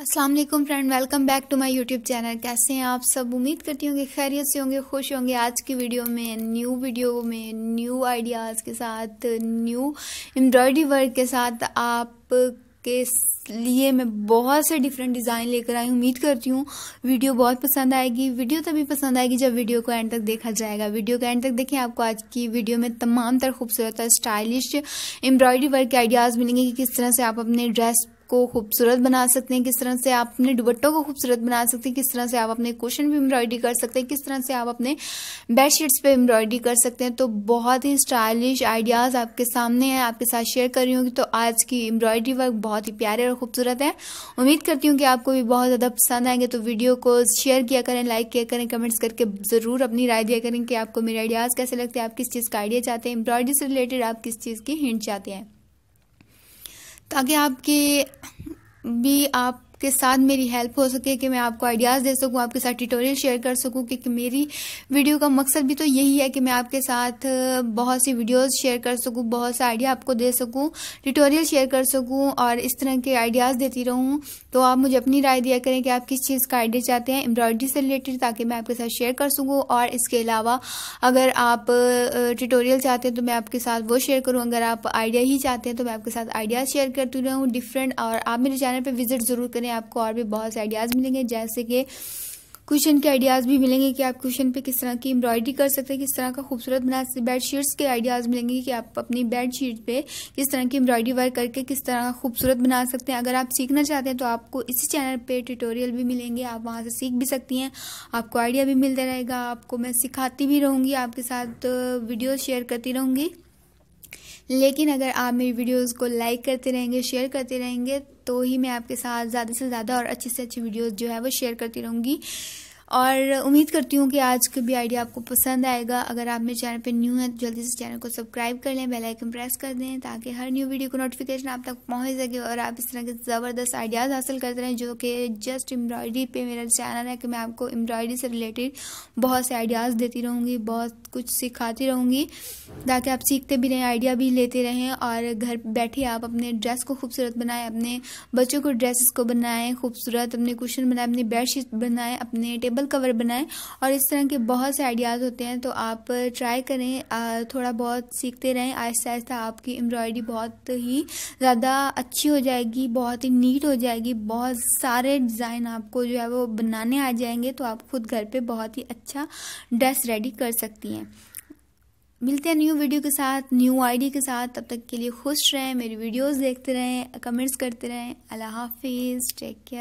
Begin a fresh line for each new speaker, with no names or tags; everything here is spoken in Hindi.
Aslam friend welcome back to my YouTube channel कैसे हैं आप सब उम्मीद करती होंगे खैरियत से होंगे खुश होंगे आज की वीडियो में न्यू वीडियो में न्यू आइडियाज़ के साथ न्यू एम्ब्रॉयडरी वर्क के साथ आप के लिए मैं बहुत से डिफरेंट डिज़ाइन लेकर आई उम्मीद करती हूँ वीडियो बहुत पसंद आएगी वीडियो तभी पसंद आएगी जब वीडियो को एंड तक देखा जाएगा वीडियो का एंड तक देखें आपको आज की वीडियो में तमाम तर खूबसूरत और स्टाइलिश एम्ब्रॉयडरी वर्क के आइडियाज़ मिलेंगे कि किस तरह से आप अपने ड्रेस को खूबसूरत बना सकते हैं किस तरह से आप अपने दुबट्टों को खूबसूरत बना सकते हैं किस तरह से आप अपने क्वेश्चन पे एम्ब्रॉयडरी कर सकते हैं किस तरह से आप अपने बेडशीट्स पे एम्ब्रॉयडरी कर सकते हैं तो बहुत ही स्टाइलिश आइडियाज़ आपके सामने हैं आपके साथ शेयर कर रही हूँ तो आज की एम्ब्रॉयडरी वर्क बहुत ही प्यारे और खूबसूरत है उम्मीद करती हूँ कि आपको भी बहुत ज़्यादा पसंद आएंगे तो वीडियो को शेयर किया करें लाइक किया करें कमेंट्स करके ज़रूर अपनी राय दिया करें कि आपको मेरे आइडियाज़ कैसे लगते हैं आप किस चीज़ का आइडिया चाहते हैं एम्ब्रॉयडरी से रिलेटेड आप किस चीज़ की हिंट चाहते हैं ताकि आपके भी आप के साथ मेरी हेल्प हो सके कि मैं आपको आइडियाज़ दे सकूँ आपके साथ ट्यूटोरियल शेयर कर सकूँ क्योंकि मेरी वीडियो का मकसद भी तो यही है कि मैं आपके साथ बहुत सी वीडियोज़ शेयर कर सकूँ बहुत सा आइडिया आपको दे सकूँ ट्यूटोरियल शेयर कर सकूँ और इस तरह के आइडियाज़ देती रहूँ तो आप मुझे अपनी राय दिया करें कि आप किस चीज़ का आइडिया चाहते हैं एम्ब्रॉयडरी से रिलेटेड ताकि मैं आपके साथ शेयर कर सकूँ और इसके अलावा अगर आप ट्यूटोरियल चाहते हैं तो मैं आपके साथ वो शेयर करूँ अगर आप आइडिया ही चाहते हैं तो मैं आपके साथ आइडिया शेयर करती रहूँ डिफरेंट और आप मेरे चैनल पर विजिट ज़रूर करें में आपको और भी बहुत से आइडियाज़ मिलेंगे जैसे कि क्वेश्चन के आइडियाज़ भी मिलेंगे कि आप क्वेश्चन पे किस तरह की एम्ब्रॉयडरी कर सकते हैं किस तरह का खूबसूरत बना सकते बेड शीट्स के आइडियाज़ मिलेंगे कि आप अपनी बेड शीट पे किस तरह की एम्ब्रॉयडरी वर्क करके किस तरह का खूबसूरत बना सकते हैं अगर आप सीखना चाहते हैं तो आपको इसी चैनल पे ट्यूटोरियल भी मिलेंगे आप वहाँ से सीख भी सकती हैं आपको आइडिया भी मिलता रहेगा आपको मैं सिखाती भी रहूँगी आपके साथ वीडियो शेयर करती रहूँगी लेकिन अगर आप मेरी वीडियोस को लाइक करते रहेंगे शेयर करते रहेंगे तो ही मैं आपके साथ ज़्यादा से ज़्यादा और अच्छे से अच्छी वीडियोस जो है वो शेयर करती रहूँगी और उम्मीद करती हूँ कि आज का भी आइडिया आपको पसंद आएगा अगर आप मेरे चैनल पे न्यू हैं तो जल्दी से चैनल को सब्सक्राइब कर लें बेल आइकन प्रेस कर दें ताकि हर न्यू वीडियो को नोटिफिकेशन आप तक पहुँच सके और आप इस तरह के ज़बरदस्त आइडियाज़ हासिल करते रहें जो कि जस्ट एम्ब्रॉयडरी पे मेरा चैनल है कि मैं आपको एम्ब्रॉयडरी से रिलेटेड बहुत से आइडियाज़ देती रहूँगी बहुत कुछ सिखाती रहूँगी ताकि आप सीखते भी रहें आइडिया भी लेते रहें और घर बैठे आप अपने ड्रेस को खूबसूरत बनाएं अपने बच्चों को ड्रेसेस को बनाएं खूबसूरत अपने कुशन बनाएं अपनी बेडशीट बनाएं अपने टेबल टेबल कवर बनाएं और इस तरह के बहुत से आइडियाज़ होते हैं तो आप ट्राई करें थोड़ा बहुत सीखते रहें आहिस्ता आहिस्ता आपकी एम्ब्रॉयडरी बहुत ही ज़्यादा अच्छी हो जाएगी बहुत ही नीट हो जाएगी बहुत सारे डिज़ाइन आपको जो है वो बनाने आ जाएंगे तो आप खुद घर पर बहुत ही अच्छा ड्रेस रेडी कर सकती हैं मिलते हैं न्यू वीडियो के साथ न्यू आईडी के साथ तब तक के लिए खुश रहें मेरी वीडियोस देखते रहें कमेंट्स करते रहें अल्लाह हाफिज़ टेक केयर